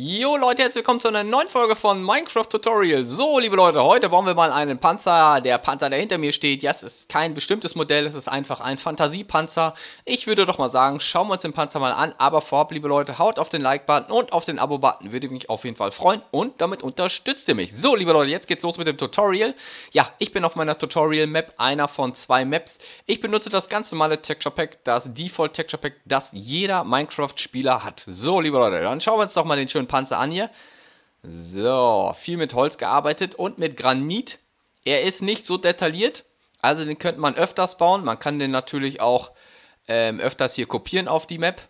Jo Leute, herzlich willkommen zu einer neuen Folge von Minecraft Tutorial. So, liebe Leute, heute bauen wir mal einen Panzer. Der Panzer, der hinter mir steht, ja, es ist kein bestimmtes Modell, es ist einfach ein Fantasiepanzer. Ich würde doch mal sagen, schauen wir uns den Panzer mal an. Aber vorab, liebe Leute, haut auf den Like-Button und auf den Abo-Button. Würde mich auf jeden Fall freuen und damit unterstützt ihr mich. So, liebe Leute, jetzt geht's los mit dem Tutorial. Ja, ich bin auf meiner Tutorial-Map, einer von zwei Maps. Ich benutze das ganz normale Texture Pack, das Default Texture Pack, das jeder Minecraft-Spieler hat. So, liebe Leute, dann schauen wir uns doch mal den schönen Panzer an hier. So, viel mit Holz gearbeitet und mit Granit. Er ist nicht so detailliert, also den könnte man öfters bauen. Man kann den natürlich auch ähm, öfters hier kopieren auf die Map.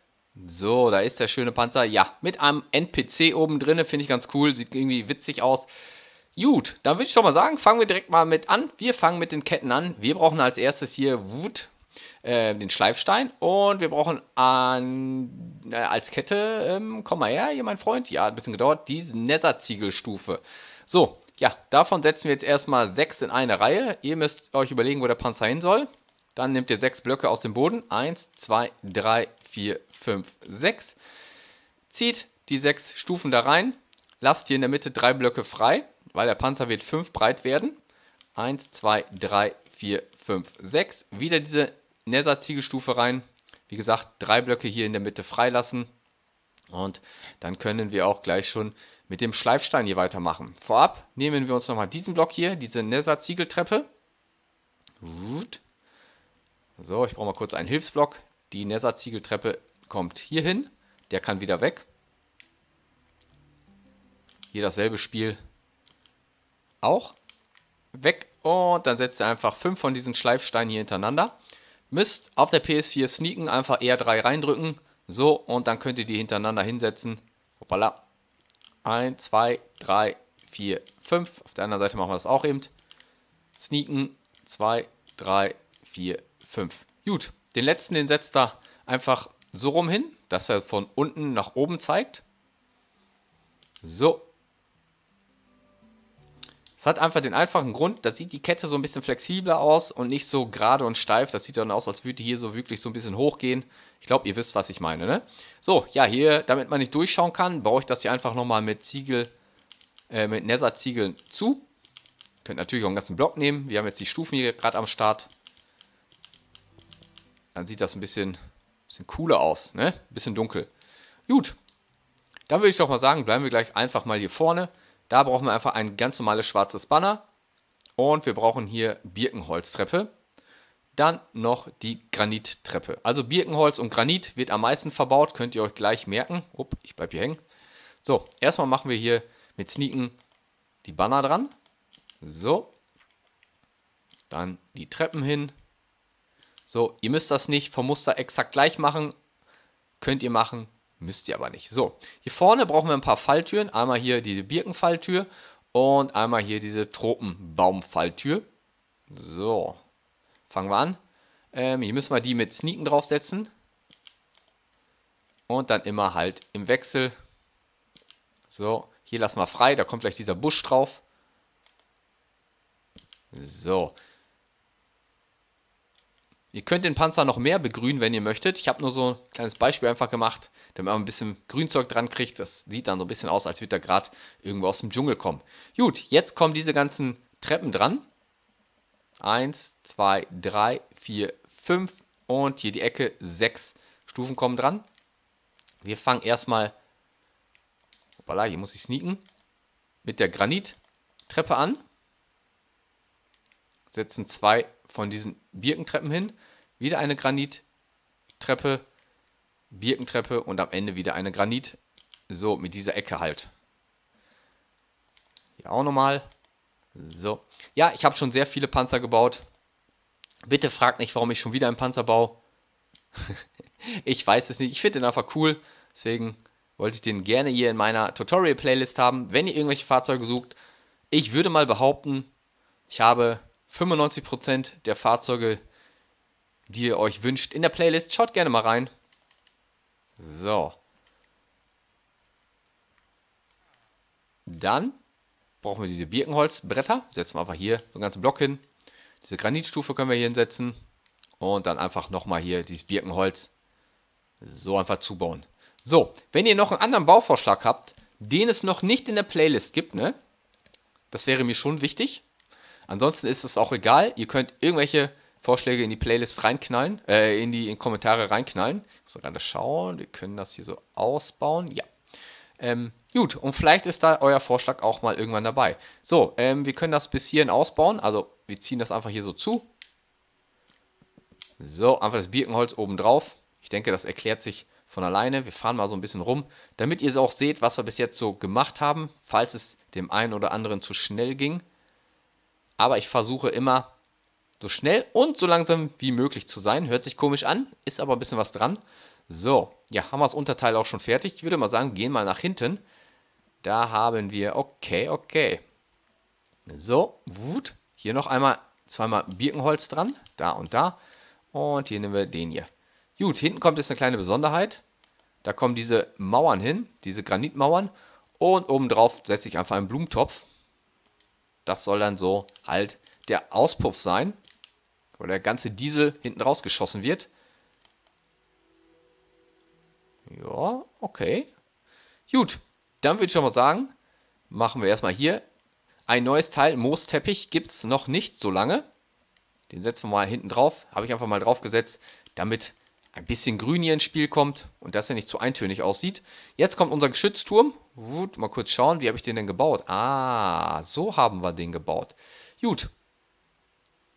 So, da ist der schöne Panzer. Ja, mit einem NPC oben drin, finde ich ganz cool. Sieht irgendwie witzig aus. Gut, dann würde ich schon mal sagen, fangen wir direkt mal mit an. Wir fangen mit den Ketten an. Wir brauchen als erstes hier Wut, äh, den Schleifstein. Und wir brauchen an äh, als Kette, ähm, komm mal her, hier mein Freund. Ja, ein bisschen gedauert. Die Netterziegelstufe. So, ja, davon setzen wir jetzt erstmal sechs in eine Reihe. Ihr müsst euch überlegen, wo der Panzer hin soll. Dann nehmt ihr sechs Blöcke aus dem Boden. Eins, zwei, drei, vier, fünf, sechs. Zieht die sechs Stufen da rein. Lasst hier in der Mitte drei Blöcke frei, weil der Panzer wird fünf breit werden. Eins, zwei, drei, vier, fünf, sechs. Wieder diese Netterziegelstufe rein wie gesagt, drei Blöcke hier in der Mitte freilassen. Und dann können wir auch gleich schon mit dem Schleifstein hier weitermachen. Vorab nehmen wir uns nochmal diesen Block hier, diese Nessa-Ziegeltreppe. So, ich brauche mal kurz einen Hilfsblock. Die Nessa-Ziegeltreppe kommt hier hin. Der kann wieder weg. Hier dasselbe Spiel auch weg. Und dann setzt ihr einfach fünf von diesen Schleifsteinen hier hintereinander. Müsst auf der PS4 sneaken, einfach R3 reindrücken. So, und dann könnt ihr die hintereinander hinsetzen. Hoppala. 1, 2, 3, 4, 5. Auf der anderen Seite machen wir das auch eben. Sneaken. 2, 3, 4, 5. Gut, den letzten, den setzt er einfach so rum hin, dass er von unten nach oben zeigt. So, es hat einfach den einfachen Grund, da sieht die Kette so ein bisschen flexibler aus und nicht so gerade und steif. Das sieht dann aus, als würde die hier so wirklich so ein bisschen hochgehen. Ich glaube, ihr wisst, was ich meine, ne? So, ja, hier, damit man nicht durchschauen kann, baue ich das hier einfach nochmal mit Ziegel, äh, mit Nether-Ziegeln zu. Könnt natürlich auch einen ganzen Block nehmen. Wir haben jetzt die Stufen hier gerade am Start. Dann sieht das ein bisschen, bisschen cooler aus, ne? Ein bisschen dunkel. Gut. Dann würde ich doch mal sagen, bleiben wir gleich einfach mal hier vorne. Da brauchen wir einfach ein ganz normales schwarzes Banner und wir brauchen hier Birkenholztreppe. Dann noch die Granittreppe. Also Birkenholz und Granit wird am meisten verbaut, könnt ihr euch gleich merken. Upp, ich bleibe hier hängen. So, erstmal machen wir hier mit Sneaken die Banner dran. So. Dann die Treppen hin. So, ihr müsst das nicht vom Muster exakt gleich machen. Könnt ihr machen, Müsst ihr aber nicht. So, hier vorne brauchen wir ein paar Falltüren. Einmal hier diese Birkenfalltür und einmal hier diese Tropenbaumfalltür. So, fangen wir an. Ähm, hier müssen wir die mit Sneaken draufsetzen. Und dann immer halt im Wechsel. So, hier lassen wir frei. Da kommt gleich dieser Busch drauf. So, Ihr könnt den Panzer noch mehr begrünen, wenn ihr möchtet. Ich habe nur so ein kleines Beispiel einfach gemacht, damit man ein bisschen Grünzeug dran kriegt. Das sieht dann so ein bisschen aus, als würde er gerade irgendwo aus dem Dschungel kommen. Gut, jetzt kommen diese ganzen Treppen dran. Eins, zwei, drei, vier, fünf und hier die Ecke sechs Stufen kommen dran. Wir fangen erstmal, hoppala, hier muss ich sneaken, mit der Granittreppe an. Setzen zwei von diesen Birkentreppen hin, wieder eine Granittreppe, Birkentreppe und am Ende wieder eine Granit. So, mit dieser Ecke halt. Hier auch nochmal. So. Ja, ich habe schon sehr viele Panzer gebaut. Bitte fragt nicht, warum ich schon wieder einen Panzer baue. ich weiß es nicht. Ich finde den einfach cool. Deswegen wollte ich den gerne hier in meiner Tutorial-Playlist haben. Wenn ihr irgendwelche Fahrzeuge sucht, ich würde mal behaupten, ich habe 95% der Fahrzeuge, die ihr euch wünscht, in der Playlist. Schaut gerne mal rein. So. Dann brauchen wir diese Birkenholzbretter. Setzen wir einfach hier so einen ganzen Block hin. Diese Granitstufe können wir hier hinsetzen. Und dann einfach nochmal hier dieses Birkenholz so einfach zubauen. So, wenn ihr noch einen anderen Bauvorschlag habt, den es noch nicht in der Playlist gibt, ne? Das wäre mir schon wichtig. Ansonsten ist es auch egal. Ihr könnt irgendwelche Vorschläge in die Playlist reinknallen, äh, in die in Kommentare reinknallen. Ich muss gerade schauen, wir können das hier so ausbauen. Ja. Ähm, gut, und vielleicht ist da euer Vorschlag auch mal irgendwann dabei. So, ähm, wir können das bis hierhin ausbauen. Also, wir ziehen das einfach hier so zu. So, einfach das Birkenholz oben drauf. Ich denke, das erklärt sich von alleine. Wir fahren mal so ein bisschen rum, damit ihr es auch seht, was wir bis jetzt so gemacht haben, falls es dem einen oder anderen zu schnell ging. Aber ich versuche immer so schnell und so langsam wie möglich zu sein. Hört sich komisch an, ist aber ein bisschen was dran. So, ja, haben wir das Unterteil auch schon fertig. Ich würde mal sagen, gehen mal nach hinten. Da haben wir, okay, okay. So, gut. Hier noch einmal, zweimal Birkenholz dran. Da und da. Und hier nehmen wir den hier. Gut, hinten kommt jetzt eine kleine Besonderheit. Da kommen diese Mauern hin, diese Granitmauern. Und obendrauf setze ich einfach einen Blumentopf. Das soll dann so halt der Auspuff sein, wo der ganze Diesel hinten rausgeschossen wird. Ja, okay. Gut, dann würde ich schon mal sagen, machen wir erstmal hier ein neues Teil. Moosteppich gibt es noch nicht so lange. Den setzen wir mal hinten drauf. Habe ich einfach mal drauf gesetzt, damit ein bisschen Grün hier ins Spiel kommt und dass er nicht zu eintönig aussieht. Jetzt kommt unser Geschützturm. Wut, mal kurz schauen, wie habe ich den denn gebaut? Ah, so haben wir den gebaut. Gut.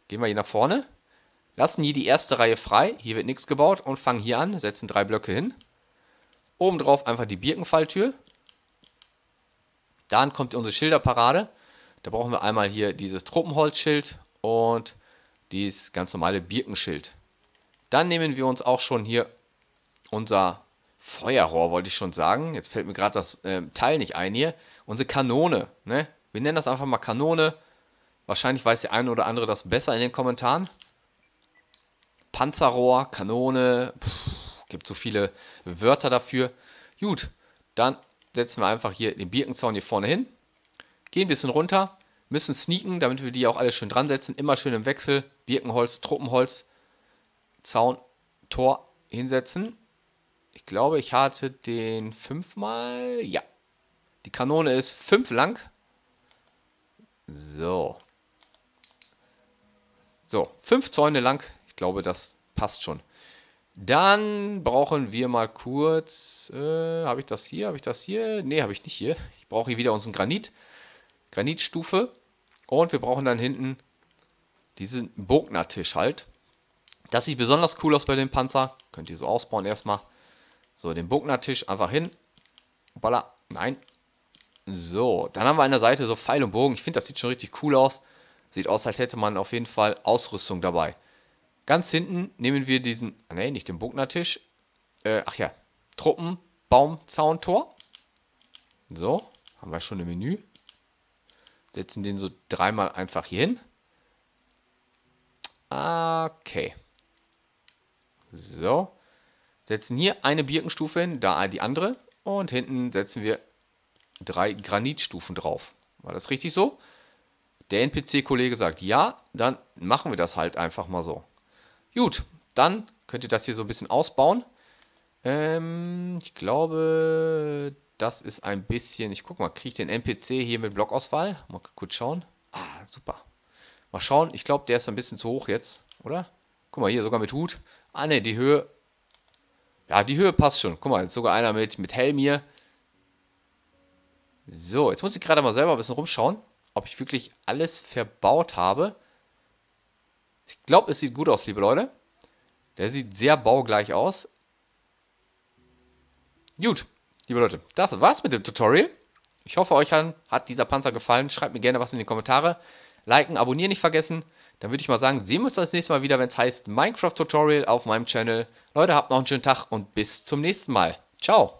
Gehen wir hier nach vorne. Lassen hier die erste Reihe frei. Hier wird nichts gebaut und fangen hier an. Setzen drei Blöcke hin. Oben drauf einfach die Birkenfalltür. Dann kommt unsere Schilderparade. Da brauchen wir einmal hier dieses Truppenholzschild und dieses ganz normale Birkenschild. Dann nehmen wir uns auch schon hier unser Feuerrohr, wollte ich schon sagen. Jetzt fällt mir gerade das äh, Teil nicht ein hier. Unsere Kanone. Ne? Wir nennen das einfach mal Kanone. Wahrscheinlich weiß der eine oder andere das besser in den Kommentaren. Panzerrohr, Kanone, pff, gibt so viele Wörter dafür. Gut, dann setzen wir einfach hier den Birkenzaun hier vorne hin. Gehen ein bisschen runter, müssen sneaken, damit wir die auch alle schön dran setzen. Immer schön im Wechsel. Birkenholz, Truppenholz. Zaun, Tor hinsetzen. Ich glaube, ich hatte den fünfmal. Ja. Die Kanone ist fünf lang. So. So, fünf Zäune lang. Ich glaube, das passt schon. Dann brauchen wir mal kurz. Äh, habe ich das hier? Habe ich das hier? Ne, habe ich nicht hier. Ich brauche hier wieder unseren Granit. Granitstufe. Und wir brauchen dann hinten diesen Bognertisch halt. Das sieht besonders cool aus bei dem Panzer. Könnt ihr so ausbauen erstmal. So, den Bognertisch einfach hin. Balla. Nein. So, dann haben wir an der Seite so Pfeil und Bogen. Ich finde, das sieht schon richtig cool aus. Sieht aus, als hätte man auf jeden Fall Ausrüstung dabei. Ganz hinten nehmen wir diesen, ah, nee, nicht den Bognertisch. Äh, ach ja, Truppen, Baum, Zaun, Tor. So, haben wir schon im Menü. Setzen den so dreimal einfach hier hin. Okay. So. Setzen hier eine Birkenstufe hin, da die andere. Und hinten setzen wir drei Granitstufen drauf. War das richtig so? Der NPC-Kollege sagt ja, dann machen wir das halt einfach mal so. Gut, dann könnt ihr das hier so ein bisschen ausbauen. Ähm, ich glaube, das ist ein bisschen. Ich guck mal, kriege ich den NPC hier mit Blockauswahl? Mal kurz schauen. Ah, super. Mal schauen, ich glaube, der ist ein bisschen zu hoch jetzt, oder? Guck mal, hier sogar mit Hut. Ah, ne, die Höhe. Ja, die Höhe passt schon. Guck mal, jetzt sogar einer mit, mit Helm hier. So, jetzt muss ich gerade mal selber ein bisschen rumschauen, ob ich wirklich alles verbaut habe. Ich glaube, es sieht gut aus, liebe Leute. Der sieht sehr baugleich aus. Gut, liebe Leute, das war's mit dem Tutorial. Ich hoffe, euch hat dieser Panzer gefallen. Schreibt mir gerne was in die Kommentare. Liken, abonnieren nicht vergessen. Dann würde ich mal sagen, sehen wir uns das nächste Mal wieder, wenn es heißt Minecraft Tutorial auf meinem Channel. Leute, habt noch einen schönen Tag und bis zum nächsten Mal. Ciao.